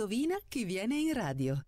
Indovina chi viene in radio.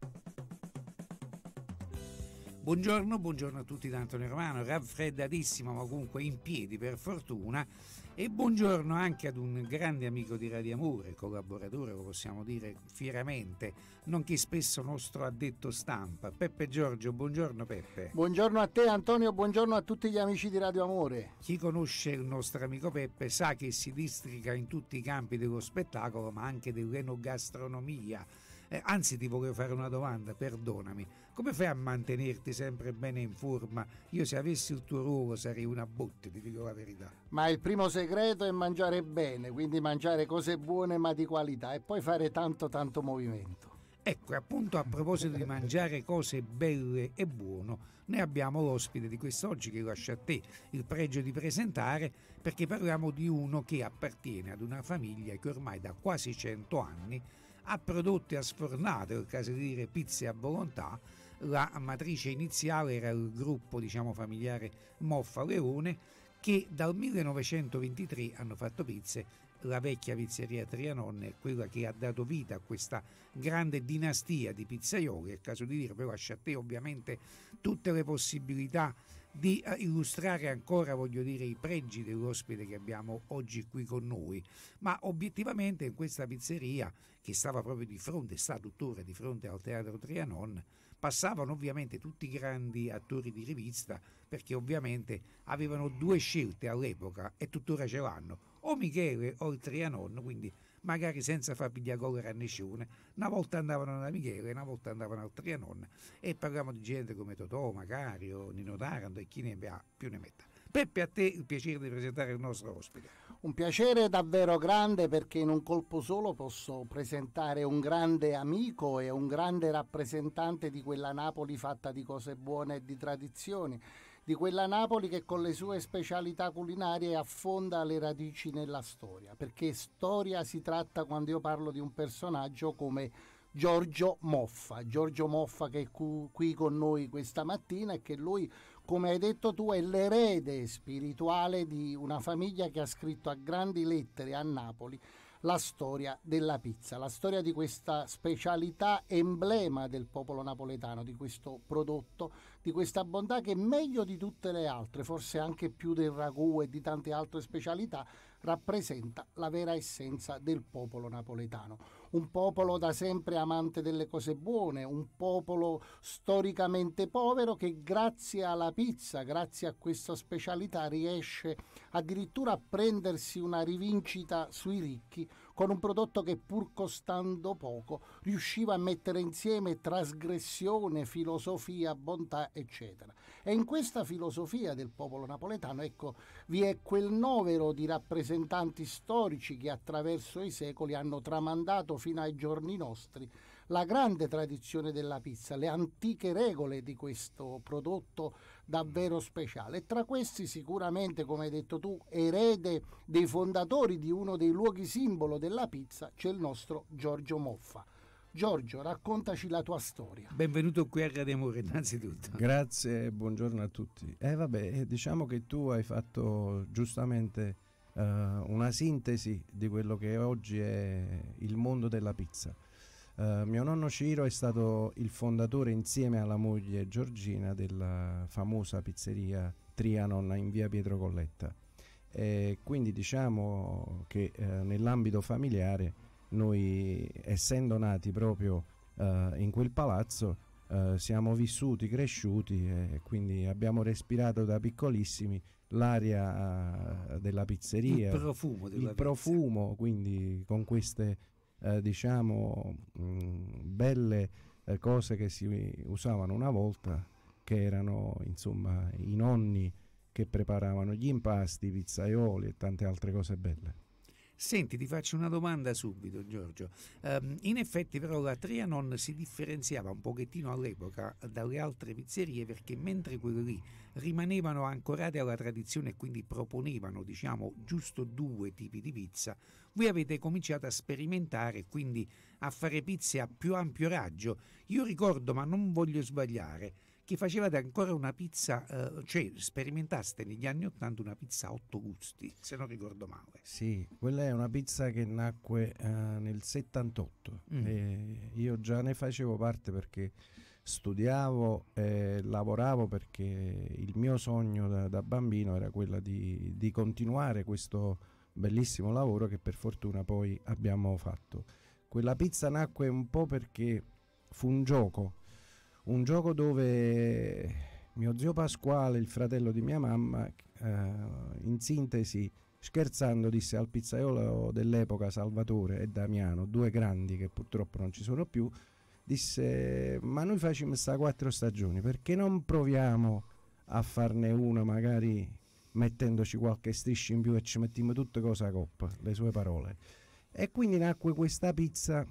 Buongiorno, buongiorno a tutti da Antonio Romano, raffreddatissimo ma comunque in piedi per fortuna e buongiorno anche ad un grande amico di Radio Amore, collaboratore lo possiamo dire fieramente, nonché spesso nostro addetto stampa, Peppe Giorgio, buongiorno Peppe. Buongiorno a te Antonio, buongiorno a tutti gli amici di Radio Amore. Chi conosce il nostro amico Peppe sa che si districa in tutti i campi dello spettacolo ma anche dell'enogastronomia. Eh, anzi ti volevo fare una domanda, perdonami. Come fai a mantenerti sempre bene in forma? Io se avessi il tuo ruolo sarei una botte, ti dico la verità. Ma il primo segreto è mangiare bene, quindi mangiare cose buone ma di qualità e poi fare tanto tanto movimento. Ecco, appunto a proposito di mangiare cose belle e buono, noi abbiamo l'ospite di quest'oggi che lascia a te il pregio di presentare perché parliamo di uno che appartiene ad una famiglia che ormai da quasi 100 anni ha prodotto e ha sfornato, è il caso di dire, pizze a volontà la matrice iniziale era il gruppo diciamo, familiare Moffa Leone che dal 1923 hanno fatto pizze la vecchia pizzeria Trianon è quella che ha dato vita a questa grande dinastia di pizzaioli, è il caso di dire, però lascia a te ovviamente tutte le possibilità di eh, illustrare ancora, voglio dire, i pregi dell'ospite che abbiamo oggi qui con noi, ma obiettivamente in questa pizzeria che stava proprio di fronte, sta tuttora di fronte al Teatro Trianon, passavano ovviamente tutti i grandi attori di rivista perché ovviamente avevano due scelte all'epoca e tuttora ce l'hanno, o Michele o il Trianon, quindi magari senza far pigliare a nessuno. Una volta andavano da Michele, una volta andavano al Trianon e parliamo di gente come Totò, Macario, Nino Taranto e chi ne ha più ne metta. Peppe, a te il piacere di presentare il nostro ospite. Un piacere davvero grande perché in un colpo solo posso presentare un grande amico e un grande rappresentante di quella Napoli fatta di cose buone e di tradizioni, di quella Napoli che con le sue specialità culinarie affonda le radici nella storia, perché storia si tratta quando io parlo di un personaggio come Giorgio Moffa, Giorgio Moffa che è qui con noi questa mattina e che lui come hai detto tu, è l'erede spirituale di una famiglia che ha scritto a grandi lettere a Napoli la storia della pizza, la storia di questa specialità emblema del popolo napoletano, di questo prodotto, di questa bontà che meglio di tutte le altre, forse anche più del ragù e di tante altre specialità, rappresenta la vera essenza del popolo napoletano un popolo da sempre amante delle cose buone, un popolo storicamente povero che grazie alla pizza, grazie a questa specialità riesce addirittura a prendersi una rivincita sui ricchi, con un prodotto che pur costando poco riusciva a mettere insieme trasgressione, filosofia, bontà, eccetera. E in questa filosofia del popolo napoletano, ecco, vi è quel novero di rappresentanti storici che attraverso i secoli hanno tramandato fino ai giorni nostri la grande tradizione della pizza, le antiche regole di questo prodotto davvero speciale. E tra questi sicuramente, come hai detto tu, erede dei fondatori di uno dei luoghi simbolo della pizza, c'è il nostro Giorgio Moffa. Giorgio, raccontaci la tua storia. Benvenuto qui a Radio innanzitutto. Grazie buongiorno a tutti. Eh vabbè, eh, diciamo che tu hai fatto giustamente eh, una sintesi di quello che oggi è il mondo della pizza eh, mio nonno Ciro è stato il fondatore insieme alla moglie Giorgina della famosa pizzeria Trianon in via Pietro Colletta. E quindi diciamo che eh, nell'ambito familiare noi essendo nati proprio eh, in quel palazzo eh, siamo vissuti, cresciuti e quindi abbiamo respirato da piccolissimi l'aria eh, della pizzeria, il profumo, della il profumo quindi con queste eh, diciamo, mh, belle eh, cose che si usavano una volta, che erano insomma i nonni che preparavano gli impasti, i pizzaioli e tante altre cose belle. Senti, ti faccio una domanda subito, Giorgio. Um, in effetti, però, la Trianon si differenziava un pochettino all'epoca dalle altre pizzerie perché mentre quelle lì rimanevano ancorate alla tradizione e quindi proponevano, diciamo, giusto due tipi di pizza, voi avete cominciato a sperimentare, e quindi a fare pizze a più ampio raggio. Io ricordo, ma non voglio sbagliare che facevate ancora una pizza, eh, cioè sperimentaste negli anni 80 una pizza a otto gusti, se non ricordo male. Sì, quella è una pizza che nacque eh, nel 78. Mm. io già ne facevo parte perché studiavo e lavoravo perché il mio sogno da, da bambino era quello di, di continuare questo bellissimo lavoro che per fortuna poi abbiamo fatto. Quella pizza nacque un po' perché fu un gioco un gioco dove mio zio Pasquale, il fratello di mia mamma, eh, in sintesi scherzando disse al pizzaiolo dell'epoca Salvatore e Damiano, due grandi che purtroppo non ci sono più, disse ma noi facciamo sta quattro stagioni, perché non proviamo a farne una magari mettendoci qualche striscia in più e ci mettiamo tutte cose a coppa, le sue parole. E quindi nacque questa pizza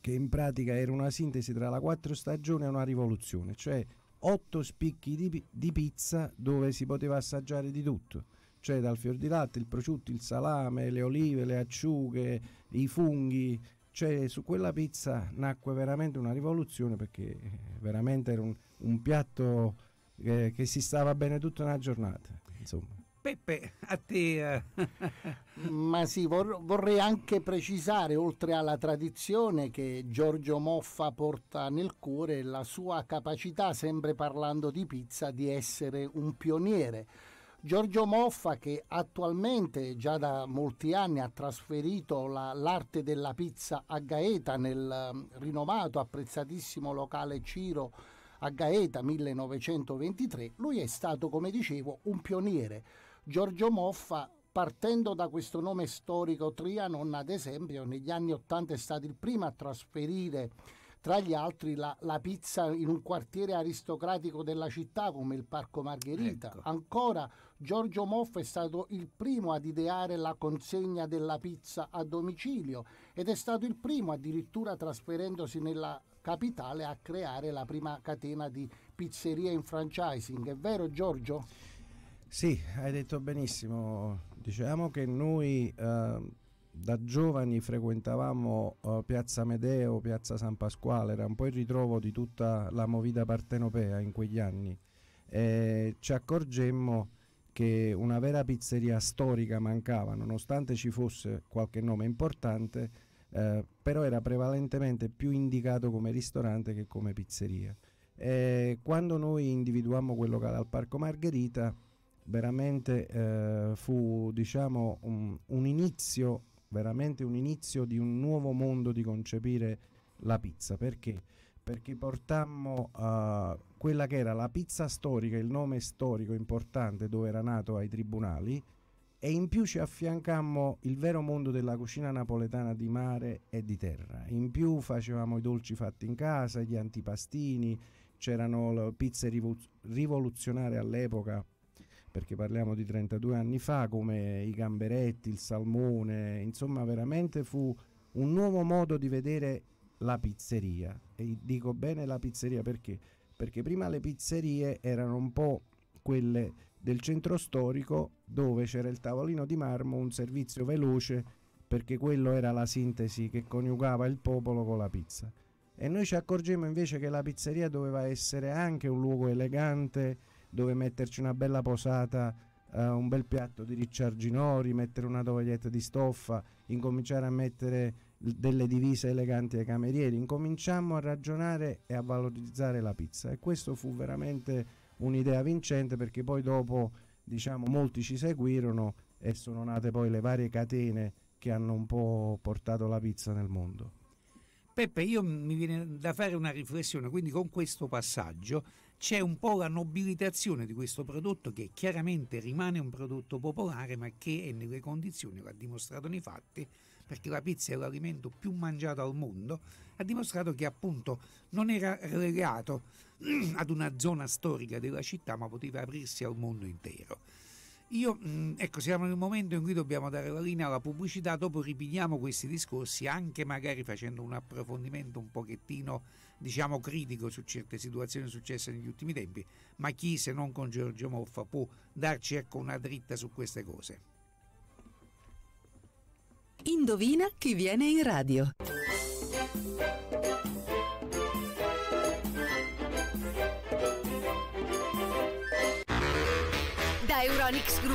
che in pratica era una sintesi tra la quattro stagioni e una rivoluzione, cioè otto spicchi di, di pizza dove si poteva assaggiare di tutto cioè dal fior di latte, il prosciutto, il salame, le olive, le acciughe, i funghi. Cioè, su quella pizza nacque veramente una rivoluzione perché eh, veramente era un, un piatto eh, che si stava bene tutta una giornata. Insomma. Peppe, a te. Eh. Ma sì, vor- vorrei anche precisare, oltre alla tradizione che Giorgio Moffa porta nel cuore, la sua capacità, sempre parlando di pizza, di essere un pioniere. Giorgio Moffa che attualmente già da molti anni ha trasferito la, l'arte della pizza a Gaeta nel mm, rinomato, apprezzatissimo locale Ciro a Gaeta 1923, lui è stato come dicevo un pioniere Giorgio Moffa Partendo da questo nome storico, Trianon, ad esempio, negli anni Ottanta è stato il primo a trasferire tra gli altri la, la, pizza in un quartiere aristocratico della città come il Parco Margherita. Ecco. Ancora Giorgio Moffa è stato il primo ad ideare la consegna della pizza a domicilio ed è stato il primo addirittura trasferendosi nella capitale a creare la prima catena di pizzeria in franchising. È vero Giorgio? Sì, hai detto benissimo. Diciamo che noi eh, da giovani frequentavamo eh, Piazza Medeo, Piazza San Pasquale, era un po' il ritrovo di tutta la movida partenopea in quegli anni. Eh, ci accorgemmo che una vera pizzeria storica mancava, nonostante ci fosse qualche nome importante, eh, però era prevalentemente più indicato come ristorante che come pizzeria. quando noi individuammo quel locale al Parco Margherita, veramente eh, fu diciamo, un, un, inizio, veramente un inizio di un nuovo mondo di concepire la pizza. Perché? Perché portammo uh, quella che era la pizza storica, il nome storico importante dove era nato ai tribunali, e in più ci affiancammo il vero mondo della cucina napoletana di mare e di terra. In più facevamo i dolci fatti in casa, gli antipastini, c'erano pizze rivoluzionarie all'epoca perché parliamo di 32 anni fa, come i gamberetti, il salmone, insomma veramente fu un nuovo modo di vedere la pizzeria. E dico bene la pizzeria perché? Perché prima le pizzerie erano un po' quelle del centro storico dove c'era il tavolino di marmo, un servizio veloce, perché quello era la sintesi che coniugava il popolo con la pizza. E noi ci accorgemmo invece che la pizzeria doveva essere anche un luogo elegante, dove metterci una bella posata, eh, un bel piatto di ricciarginori, mettere una tovaglietta di stoffa, incominciare a mettere delle divise eleganti ai camerieri, incominciamo a ragionare e a valorizzare la pizza e questo fu veramente un'idea vincente perché poi dopo diciamo molti ci seguirono e sono nate poi le varie catene che hanno un po' portato la pizza nel mondo. Peppe, io mi viene da fare una riflessione, quindi con questo passaggio c'è un po' la nobilitazione di questo prodotto che chiaramente rimane un prodotto popolare ma che è nelle condizioni, l'ha dimostrato nei fatti, perché la pizza è l'alimento più mangiato al mondo, ha dimostrato che appunto non era relegato ad una zona storica della città ma poteva aprirsi al mondo intero. Io, mm, ecco, siamo in un momento in cui dobbiamo dare la linea alla pubblicità, dopo ripigliamo questi discorsi anche magari facendo un approfondimento un pochettino, diciamo, critico su certe situazioni successe negli ultimi tempi, ma chi se non con Giorgio Moffa può darci ecco una dritta su queste cose. Indovina chi viene in radio.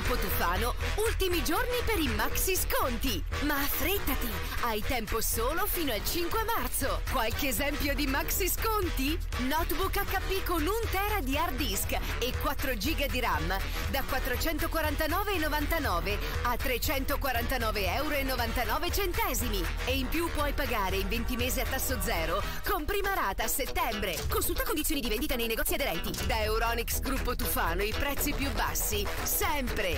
Gruppo Tufano, ultimi giorni per i maxi sconti. Ma affrettati, hai tempo solo fino al 5 marzo. Qualche esempio di maxi sconti? Notebook HP con 1 tera di hard disk e 4 GB di RAM da 449,99 a 349,99 euro. E in più puoi pagare in 20 mesi a tasso zero con prima rata a settembre. Consulta condizioni di vendita nei negozi aderenti. Da Euronics Gruppo Tufano i prezzi più bassi sempre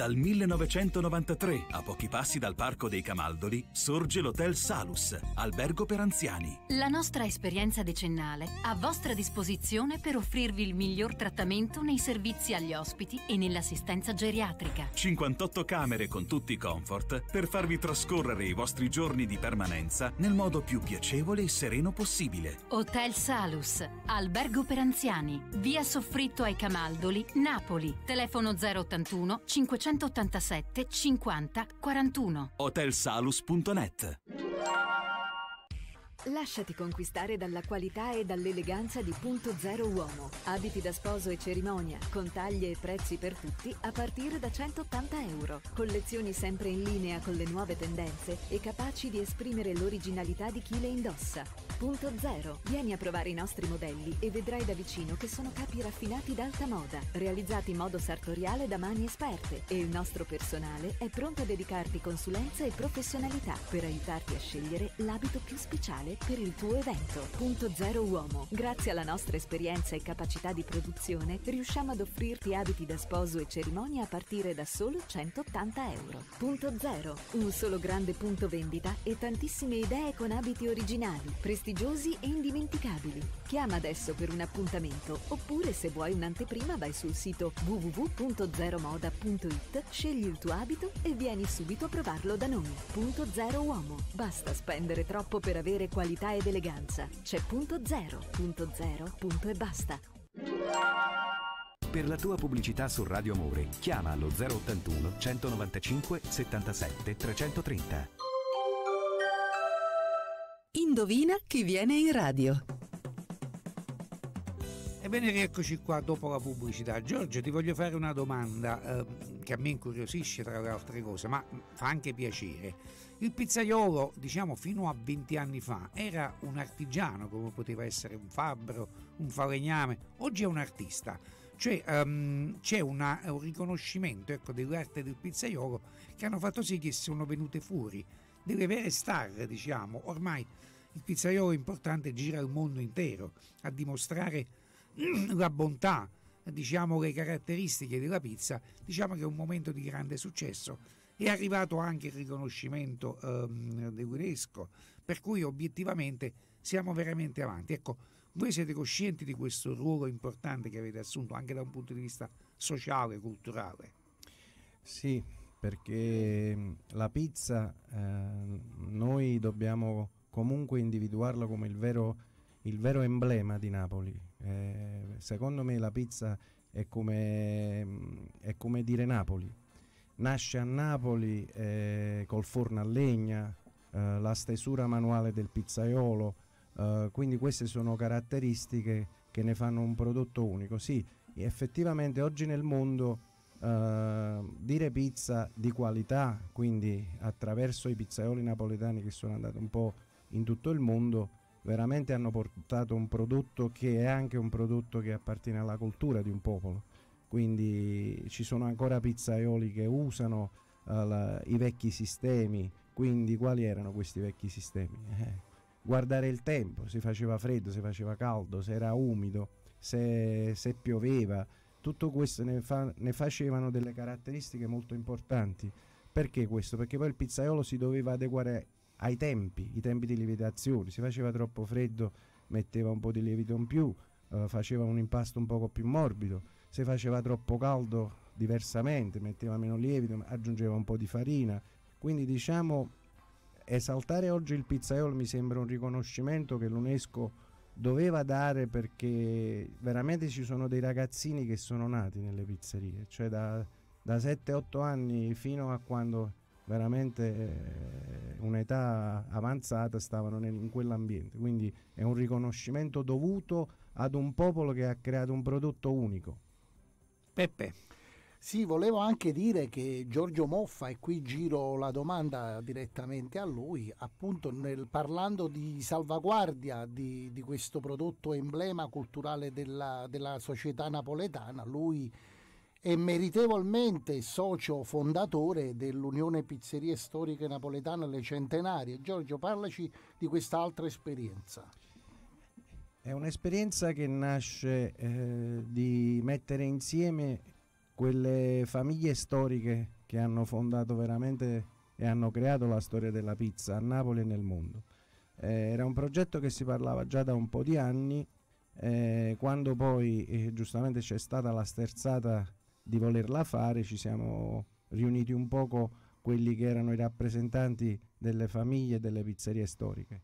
Dal 1993, a pochi passi dal Parco dei Camaldoli, sorge l'Hotel Salus, albergo per anziani. La nostra esperienza decennale a vostra disposizione per offrirvi il miglior trattamento nei servizi agli ospiti e nell'assistenza geriatrica. 58 camere con tutti i comfort per farvi trascorrere i vostri giorni di permanenza nel modo più piacevole e sereno possibile. Hotel Salus, albergo per anziani, via Soffritto ai Camaldoli, Napoli, telefono 081 500 187 50 41. Hotelsalus.net Lasciati conquistare dalla qualità e dall'eleganza di Punto Zero Uomo. Abiti da sposo e cerimonia, con taglie e prezzi per tutti a partire da 180 euro. Collezioni sempre in linea con le nuove tendenze e capaci di esprimere l'originalità di chi le indossa. Punto Zero. Vieni a provare i nostri modelli e vedrai da vicino che sono capi raffinati d'alta moda, realizzati in modo sartoriale da mani esperte e il nostro personale è pronto a dedicarti consulenza e professionalità per aiutarti a scegliere l'abito più speciale fare per il tuo evento. Punto Zero Uomo. Grazie alla nostra esperienza e capacità di produzione riusciamo ad offrirti abiti da sposo e cerimonia a partire da solo 180 euro. Punto Zero. Un solo grande punto vendita e tantissime idee con abiti originali, prestigiosi e indimenticabili. Chiama adesso per un appuntamento oppure se vuoi un'anteprima vai sul sito www.zeromoda.it, scegli il tuo abito e vieni subito a provarlo da noi. Punto Zero Uomo. Basta spendere troppo per avere qualità qualità ed eleganza. C'è punto zero, punto zero, punto e basta. Per la tua pubblicità su Radio Amore, chiama allo 081 195 77 330. Indovina chi viene in radio. Ebbene, rieccoci qua dopo la pubblicità. Giorgio, ti voglio fare una domanda eh, che a me incuriosisce tra le altre cose, ma fa anche piacere. Il pizzaiolo, diciamo, fino a 20 anni fa era un artigiano, come poteva essere un fabbro, un falegname, oggi è un artista. Cioè um, c'è una, un riconoscimento ecco, dell'arte del pizzaiolo che hanno fatto sì che sono venute fuori delle vere star, diciamo. Ormai il pizzaiolo importante gira il mondo intero a dimostrare Mm, la bontà, diciamo le caratteristiche della pizza, diciamo che è un momento di grande successo. È arrivato anche il riconoscimento ehm, dell'UNESCO, per cui obiettivamente siamo veramente avanti. Ecco, voi siete coscienti di questo ruolo importante che avete assunto anche da un punto di vista sociale, culturale? Sì, perché mm, la pizza eh, noi dobbiamo comunque individuarla come il vero il vero emblema di Napoli. Eh, secondo me la pizza è come, mm, è come dire Napoli. Nasce a Napoli eh, col forno a legna, eh, la stesura manuale del pizzaiolo, eh, quindi queste sono caratteristiche che ne fanno un prodotto unico. Sì, effettivamente oggi nel mondo Uh, dire pizza di qualità, quindi attraverso i pizzaioli napoletani che sono andati un po' in tutto il mondo, veramente hanno portato un prodotto che è anche un prodotto che appartiene alla cultura di un popolo. Quindi ci sono ancora pizzaioli che usano uh, la, i vecchi sistemi. Quindi quali erano questi vecchi sistemi? Eh, guardare il tempo, se faceva freddo, se faceva caldo, se era umido, se, se pioveva. Tutto questo ne, fa, ne facevano delle caratteristiche molto importanti. Perché questo? Perché poi il pizzaiolo si doveva adeguare ai tempi, i tempi di lievitazione, se faceva troppo freddo metteva un po' di lievito in più, eh, faceva un impasto un poco più morbido, se faceva troppo caldo diversamente, metteva meno lievito, aggiungeva un po' di farina, quindi diciamo esaltare oggi il pizzaiolo mi sembra un riconoscimento che l'UNESCO doveva dare perché veramente ci sono dei ragazzini che sono nati nelle pizzerie, cioè da, da 7-8 anni fino a quando veramente eh, un'età avanzata stavano nel, in quell'ambiente. Quindi è un riconoscimento dovuto ad un popolo che ha creato un prodotto unico. Peppe. Sì, volevo anche dire che Giorgio Moffa, e qui giro la domanda direttamente a lui, appunto nel, parlando di salvaguardia di, di questo prodotto emblema culturale della, della società napoletana, lui e meritevolmente socio fondatore dell'Unione Pizzerie Storiche Napoletane Le Centenarie. Giorgio, parlaci di quest'altra esperienza. È un'esperienza che nasce eh, di mettere insieme quelle famiglie storiche che hanno fondato veramente e hanno creato la storia della pizza a Napoli e nel mondo. Eh, era un progetto che si parlava già da un po' di anni, eh, quando poi eh, giustamente c'è stata la sterzata di volerla fare ci siamo riuniti un poco quelli che erano i rappresentanti delle famiglie e delle pizzerie storiche.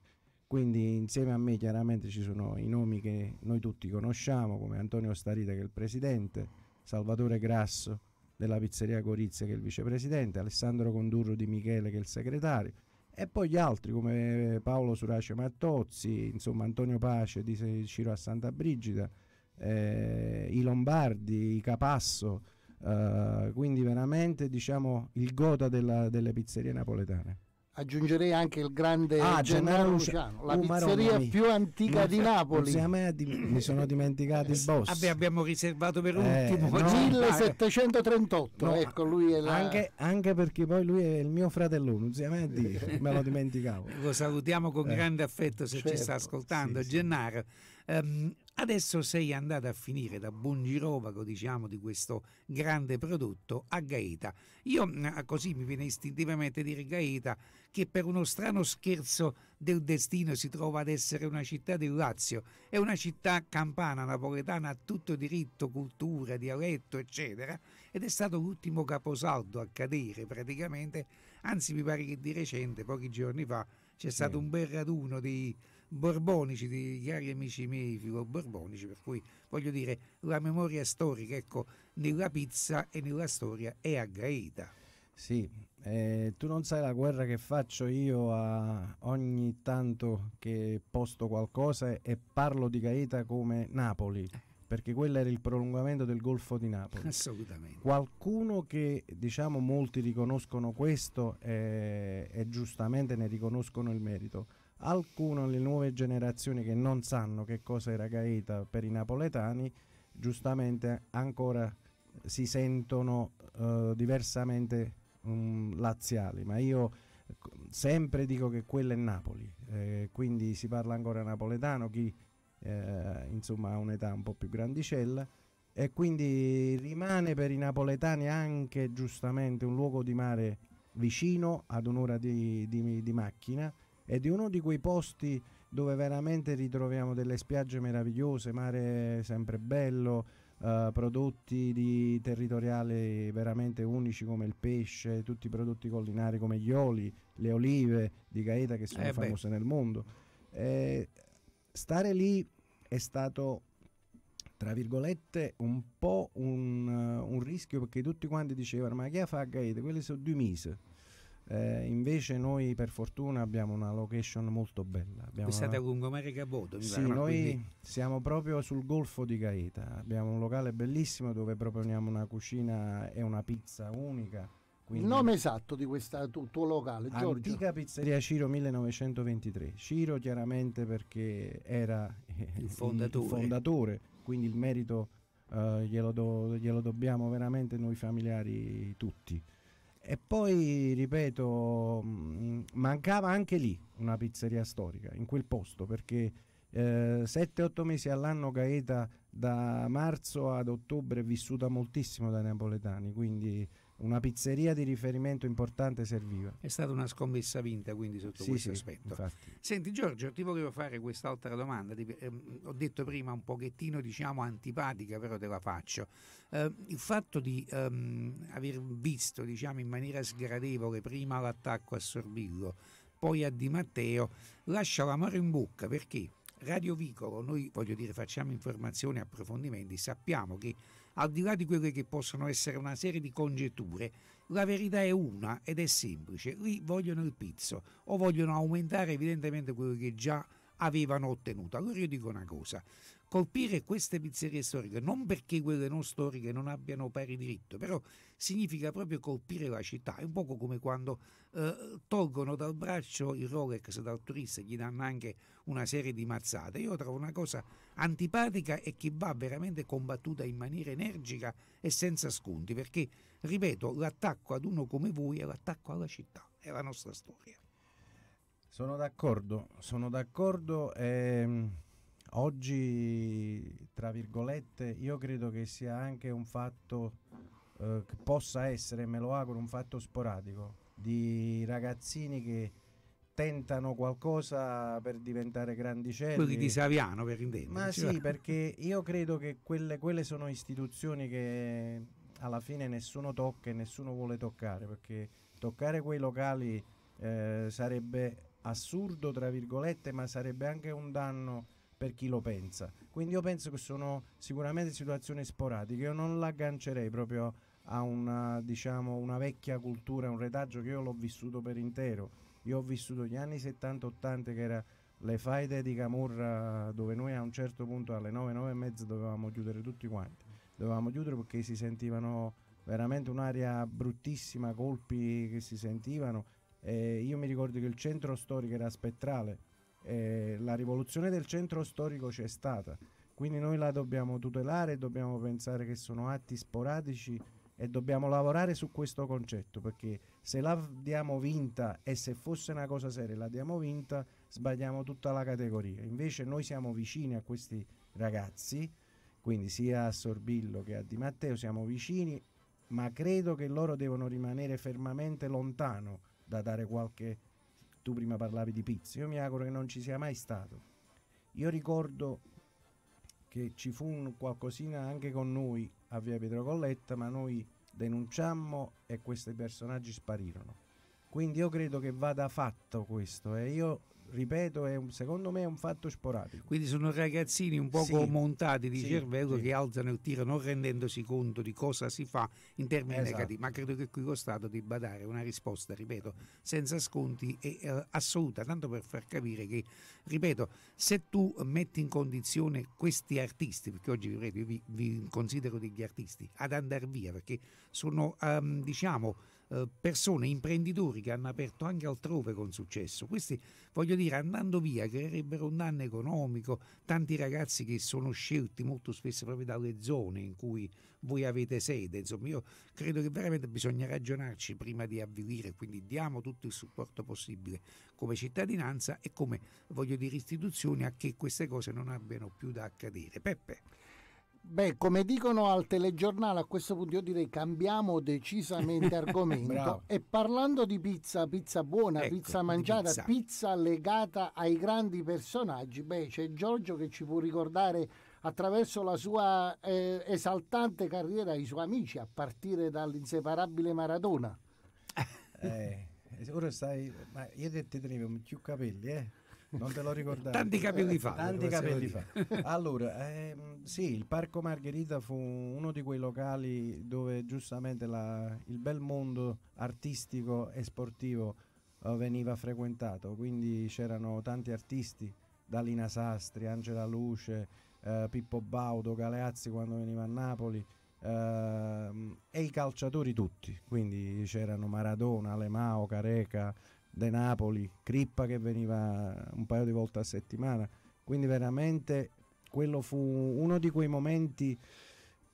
Quindi insieme a me chiaramente ci sono i nomi che noi tutti conosciamo come Antonio Starita che è il presidente, Salvatore Grasso della pizzeria Gorizia che è il vicepresidente, Alessandro Condurro di Michele che è il segretario e poi gli altri come Paolo Surace Mattozzi, insomma Antonio Pace di Ciro a Santa Brigida, eh, i Lombardi, i Capasso, eh, quindi veramente diciamo il gota della, delle pizzerie napoletane aggiungerei anche il grande ah, Gennaro Luciano, la oh, pizzeria Maroni. più antica non, di Napoli. Dim- mi sono dimenticato il boss. Vabbè, abbiamo riservato per eh, ultimo. No, 1738, no, ecco, lui è la... anche, anche, perché poi lui è il mio fratello, me lo dimenticavo. Lo salutiamo con eh, grande affetto se certo, ci sta ascoltando, sì, Gennaro. Sì. Um, adesso sei andata a finire da buon girovago, diciamo, di questo grande prodotto a Gaeta. Io mm, ah, così mi viene istintivamente dire Gaeta, che per uno strano scherzo del destino si trova ad essere una città di Lazio. È una città campana, napoletana, a tutto diritto, cultura, dialetto, eccetera, ed è stato l'ultimo caposaldo a cadere praticamente, anzi mi pare che di recente, pochi giorni fa, c'è stato un bel raduno di borbonici di cari amici miei filo-borbonici, per cui voglio dire la memoria storica, ecco, nella pizza e nella storia è aggraita. Sì, eh, tu non sai la guerra che faccio io a ogni tanto che posto qualcosa e parlo di Gaeta come Napoli perché quello era il prolungamento del Golfo di Napoli. Assolutamente. Qualcuno che diciamo molti riconoscono questo eh, e giustamente ne riconoscono il merito. Alcune delle nuove generazioni che non sanno che cosa era Gaeta per i napoletani, giustamente ancora si sentono eh, diversamente um, laziali, ma io sempre dico che quella è Napoli, eh, quindi si parla ancora napoletano, chi eh, insomma ha un'età un po' più grandicella e quindi rimane per i napoletani anche giustamente un luogo di mare vicino ad un'ora di, di, di macchina ed è uno di quei posti dove veramente ritroviamo delle spiagge meravigliose, mare sempre bello, eh, prodotti di territoriali veramente unici come il pesce, tutti i prodotti collinari come gli oli, le olive di Gaeta che sono eh famose nel mondo. Eh, stare lì è stato tra virgolette un po' un, eh, un rischio perché tutti quanti dicevano ma chi fa a Gaeta? Quelli sono due mise eh, invece noi per fortuna abbiamo una location molto bella. Abbiamo Voi state una... a Lungomare Capoto? Sì, pare, noi quindi... siamo proprio sul Golfo di Gaeta, abbiamo un locale bellissimo dove proponiamo una cucina e una pizza unica. Il nome esatto di questo tu, tuo locale, Giorgio? Antica pizzeria Ciro 1923. Ciro chiaramente perché era eh, il, fondatore. il fondatore, quindi il merito eh, glielo, do, glielo dobbiamo veramente noi familiari tutti. E poi, ripeto, mm, mancava anche lì una pizzeria storica, in quel posto, perché eh, 7-8 mesi all'anno Gaeta da marzo ad ottobre è vissuta moltissimo dai napoletani, quindi una pizzeria di riferimento importante serviva. È stata una scommessa vinta quindi sotto sì, questo sì, aspetto. Infatti. Senti Giorgio, ti volevo fare quest'altra domanda, ti, ehm, ho detto prima un pochettino diciamo antipatica, però te la faccio. Eh, il fatto di ehm, aver visto diciamo in maniera sgradevole prima l'attacco a Sorbillo, poi a Di Matteo, lascia l'amaro in bocca perché Radio Vicolo, noi voglio dire facciamo informazioni e approfondimenti, sappiamo che al di là di quelle che possono essere una serie di congetture, la verità è una ed è semplice. Lì vogliono il pizzo o vogliono aumentare evidentemente quello che già avevano ottenuto. Allora io dico una cosa, colpire queste pizzerie storiche, non perché quelle non storiche non abbiano pari diritto, però significa proprio colpire la città, è un poco come quando eh, tolgono dal braccio il Rolex dal turista e gli danno anche una serie di mazzate. Io trovo una cosa antipatica e che va veramente combattuta in maniera energica e senza sconti, perché, ripeto, l'attacco ad uno come voi è l'attacco alla città, è la nostra storia. Sono d'accordo, sono d'accordo. Ehm oggi, tra virgolette, io credo che sia anche un fatto eh, che possa essere, me lo auguro, un fatto sporadico di ragazzini che tentano qualcosa per diventare grandicelli. Quelli di Saviano per intenderci. Ma sì, va. perché io credo che quelle, quelle, sono istituzioni che alla fine nessuno tocca e nessuno vuole toccare, perché toccare quei locali eh, sarebbe assurdo, tra virgolette, ma sarebbe anche un danno per chi lo pensa. Quindi io penso che sono sicuramente situazioni sporadiche, io non l'aggancerei proprio a una, diciamo, una vecchia cultura, un retaggio che io l'ho vissuto per intero. Io ho vissuto gli anni 70-80 che era le faide di Camorra dove noi a un certo punto alle 9, 9 e mezza dovevamo chiudere tutti quanti. Dovevamo chiudere perché si sentivano veramente un'aria bruttissima, colpi che si sentivano. E io mi ricordo che il centro storico era spettrale, eh, la rivoluzione del centro storico c'è stata, quindi noi la dobbiamo tutelare, dobbiamo pensare che sono atti sporadici e dobbiamo lavorare su questo concetto perché se la diamo vinta e se fosse una cosa seria la diamo vinta sbagliamo tutta la categoria invece noi siamo vicini a questi ragazzi quindi sia a Sorbillo che a Di Matteo siamo vicini ma credo che loro devono rimanere fermamente lontano da dare qualche tu prima parlavi di pizza, io mi auguro che non ci sia mai stato. Io ricordo che ci fu un qualcosina anche con noi a via Pietro Colletta, ma noi denunciammo e questi personaggi sparirono. Quindi io credo che vada fatto questo e eh. io ripeto, un, secondo me è un fatto sporadico. Quindi sono ragazzini un poco sì, montati di sì, cervello sì. che alzano il tiro non rendendosi conto di cosa si fa in termini esatto. negativi, ma credo che qui lo Stato debba dare una risposta, ripeto, senza sconti e eh, assoluta, tanto per far capire che, ripeto, se tu metti in condizione questi artisti, perché oggi vi, io vi, vi considero degli artisti, ad andare via, perché sono, um, diciamo, eh, persone, imprenditori che hanno aperto anche altrove con successo. Questi, voglio dire, andando via creerebbero un danno economico, tanti ragazzi che sono scelti molto spesso proprio dalle zone in cui voi avete sede. Insomma, io credo che veramente bisogna ragionarci prima di avvilire, quindi diamo tutto il supporto possibile come cittadinanza e come, voglio dire, istituzioni a che queste cose non abbiano più da accadere. Peppe. Beh, come dicono al telegiornale, a questo punto io direi cambiamo decisamente argomento. e parlando di pizza, pizza buona, ecco, pizza mangiata, pizza. pizza legata ai grandi personaggi, beh, c'è Giorgio che ci può ricordare attraverso la sua eh, esaltante carriera i suoi amici, a partire dall'inseparabile Maradona. eh, ora sai, Ma io te ne tenevo più capelli, eh? non te lo ricordavo. Tanti capelli fa. Tanti capelli fa. allora, ehm, sì, il Parco Margherita fu uno di quei locali dove giustamente la, il bel mondo artistico e sportivo eh, veniva frequentato, quindi c'erano tanti artisti, Dalina Sastri, Angela Luce, eh, Pippo Baudo, Galeazzi quando veniva a Napoli. Ehm, e i calciatori tutti, quindi c'erano Maradona, Alemao, Careca, De Napoli, Crippa che veniva un paio di volte a settimana, quindi veramente quello fu uno di quei momenti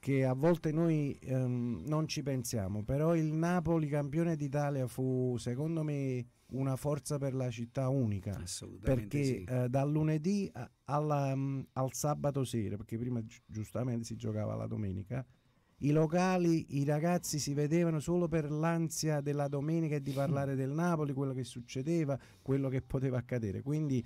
che a volte noi ehm, non ci pensiamo, però il Napoli campione d'Italia fu secondo me una forza per la città unica, Assolutamente perché sì. eh, dal lunedì alla, mm, al sabato sera, perché prima gi giustamente si giocava la domenica, i locali, i ragazzi si vedevano solo per l'ansia della domenica e di parlare del Napoli, quello che succedeva, quello che poteva accadere. Quindi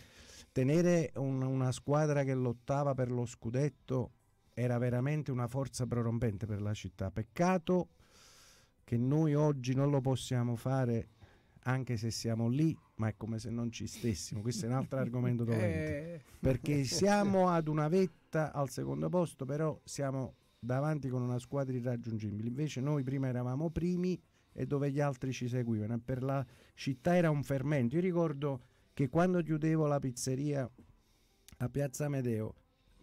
tenere un, una squadra che lottava per lo scudetto era veramente una forza prorompente per la città. Peccato che noi oggi non lo possiamo fare anche se siamo lì, ma è come se non ci stessimo. Questo è un altro argomento dolente. Eh. Perché siamo ad una vetta al secondo posto, però siamo davanti con una squadra irraggiungibile. Invece noi prima eravamo primi e dove gli altri ci seguivano. Per la città era un fermento. Io ricordo che quando chiudevo la pizzeria a Piazza Medeo,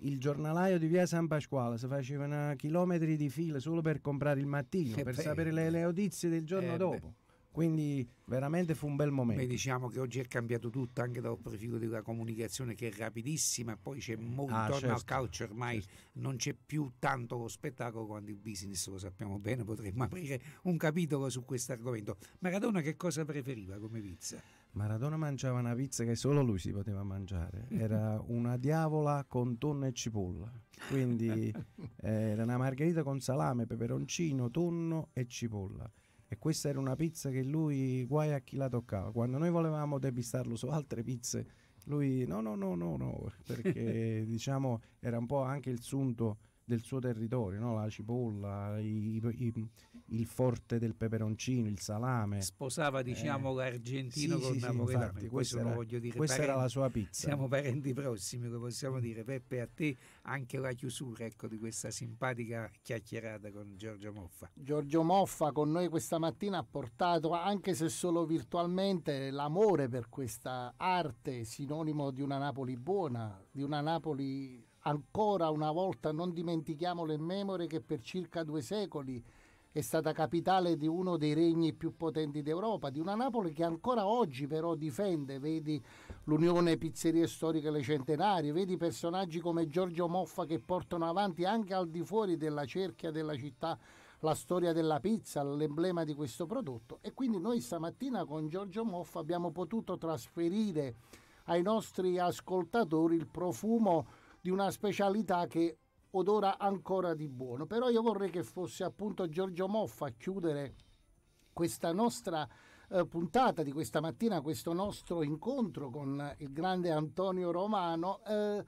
il giornalaio di via San Pasquale si facevano chilometri di fila solo per comprare il mattino, che per bello. sapere le, le, notizie del giorno eh, dopo. Beh. Quindi veramente fu un bel momento. Beh, diciamo che oggi è cambiato tutto anche dal profilo della comunicazione che è rapidissima, poi c'è ah, molto ah, certo. al calcio ormai certo. non c'è più tanto lo spettacolo quanto il business, lo sappiamo bene, potremmo aprire un capitolo su questo argomento. Maradona che cosa preferiva come pizza? Maradona mangiava una pizza che solo lui si poteva mangiare, era una diavola con tonno e cipolla, quindi eh, era una margherita con salame, peperoncino, tonno e cipolla e questa era una pizza che lui guai a chi la toccava. Quando noi volevamo depistarlo su altre pizze, lui no, no, no, no, no, perché diciamo era un po' anche il sunto del suo territorio, no? la cipolla, i, i, il forte del peperoncino, il salame. Sposava eh. diciamo eh. l'argentino sì, con il sì, napoletano, questo era, non voglio dire. Questa parenti, era la sua pizza. Siamo parenti prossimi, lo possiamo dire. Peppe, a te anche la chiusura ecco, di questa simpatica chiacchierata con Giorgio Moffa. Giorgio Moffa con noi questa mattina ha portato, anche se solo virtualmente, l'amore per questa arte, sinonimo di una Napoli buona, di una Napoli Ancora una volta non dimentichiamo le memore che per circa due secoli è stata capitale di uno dei regni più potenti d'Europa, di una Napoli che ancora oggi però difende, vedi l'Unione Pizzerie Storiche Le Centenarie, vedi personaggi come Giorgio Moffa che portano avanti anche al di fuori della cerchia della città la storia della pizza, l'emblema di questo prodotto e quindi noi stamattina con Giorgio Moffa abbiamo potuto trasferire ai nostri ascoltatori il profumo di una specialità che odora ancora di buono. Però io vorrei che fosse appunto Giorgio Moffa a chiudere questa nostra eh, puntata di questa mattina, questo nostro incontro con il grande Antonio Romano. Eh,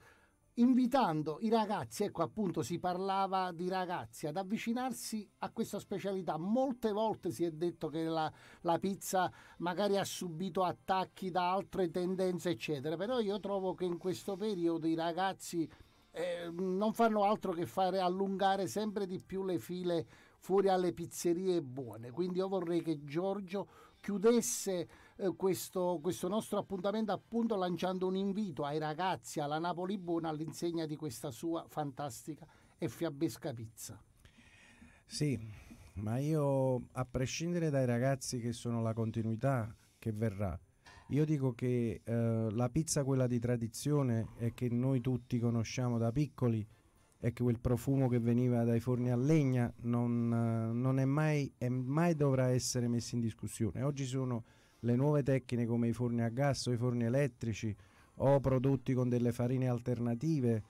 invitando i ragazzi, ecco appunto si parlava di ragazzi, ad avvicinarsi a questa specialità. Molte volte si è detto che la, la, pizza magari ha subito attacchi da altre tendenze, eccetera, però io trovo che in questo periodo i ragazzi eh, non fanno altro che fare allungare sempre di più le file fuori alle pizzerie buone. Quindi io vorrei che Giorgio chiudesse eh, questo, questo, nostro appuntamento appunto lanciando un invito ai ragazzi alla Napoli Buona all'insegna di questa sua fantastica e fiabesca pizza. Sì, ma io a prescindere dai ragazzi che sono la continuità che verrà, io dico che eh, la pizza quella di tradizione e che noi tutti conosciamo da piccoli e che quel profumo che veniva dai forni a legna non, eh, non è mai e mai dovrà essere messo in discussione. Oggi sono le nuove tecniche come i forni a gas o i forni elettrici o prodotti con delle farine alternative.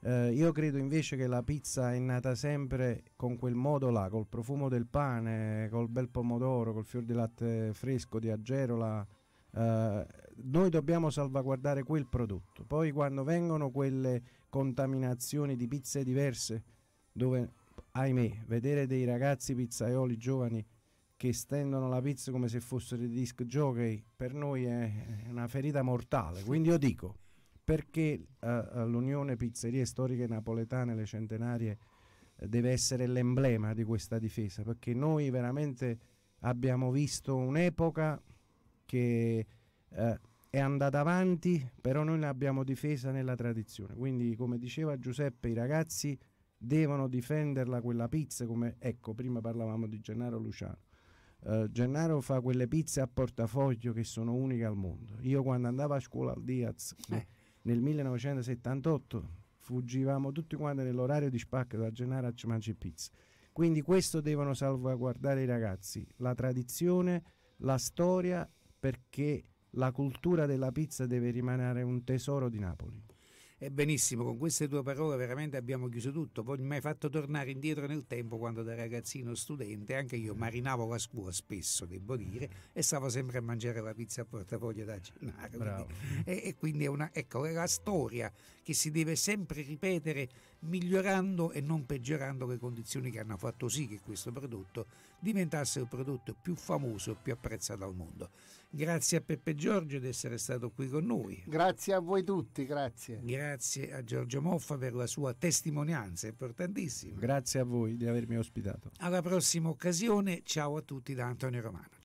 Eh, io credo invece che la pizza è nata sempre con quel modo là, col profumo del pane, col bel pomodoro, col fior di latte fresco di Agerola. Eh, noi dobbiamo salvaguardare quel prodotto. Poi quando vengono quelle contaminazioni di pizze diverse, dove ahimè, vedere dei ragazzi pizzaioli giovani che stendono la pizza come se fossero i disc jockey per noi è una ferita mortale. Quindi io dico perché eh, eh, l'Unione Pizzerie Storiche Napoletane, le centenarie, eh, deve essere l'emblema di questa difesa, perché noi veramente abbiamo visto un'epoca che eh, è andata avanti, però noi l'abbiamo difesa nella tradizione. Quindi, come diceva Giuseppe, i ragazzi devono difenderla quella pizza, come ecco, prima parlavamo di Gennaro Luciano eh, Gennaro fa quelle pizze a portafoglio che sono uniche al mondo. Io quando andavo a scuola al Diaz eh. nel 1978 fuggivamo tutti quanti nell'orario di spacco da Gennaro a ci mangi pizza. Quindi questo devono salvaguardare i ragazzi, la tradizione, la storia, perché la cultura della pizza deve rimanere un tesoro di Napoli. E eh, benissimo, con queste tue parole veramente abbiamo chiuso tutto. Poi mi hai fatto tornare indietro nel tempo quando da ragazzino studente, anche io marinavo la scuola spesso, devo dire, e stavo sempre a mangiare la pizza a portafoglio da cenare. Quindi, e, e, quindi è una, ecco, è la storia che si deve sempre ripetere migliorando e non peggiorando le condizioni che hanno fatto sì che questo prodotto diventasse il prodotto più famoso e più apprezzato al mondo. Grazie a Peppe Giorgio di essere stato qui con noi. Grazie a voi tutti, grazie. Grazie a Giorgio Moffa per la sua testimonianza è importantissima. Grazie a voi di avermi ospitato. Alla prossima occasione, ciao a tutti da Antonio Romano.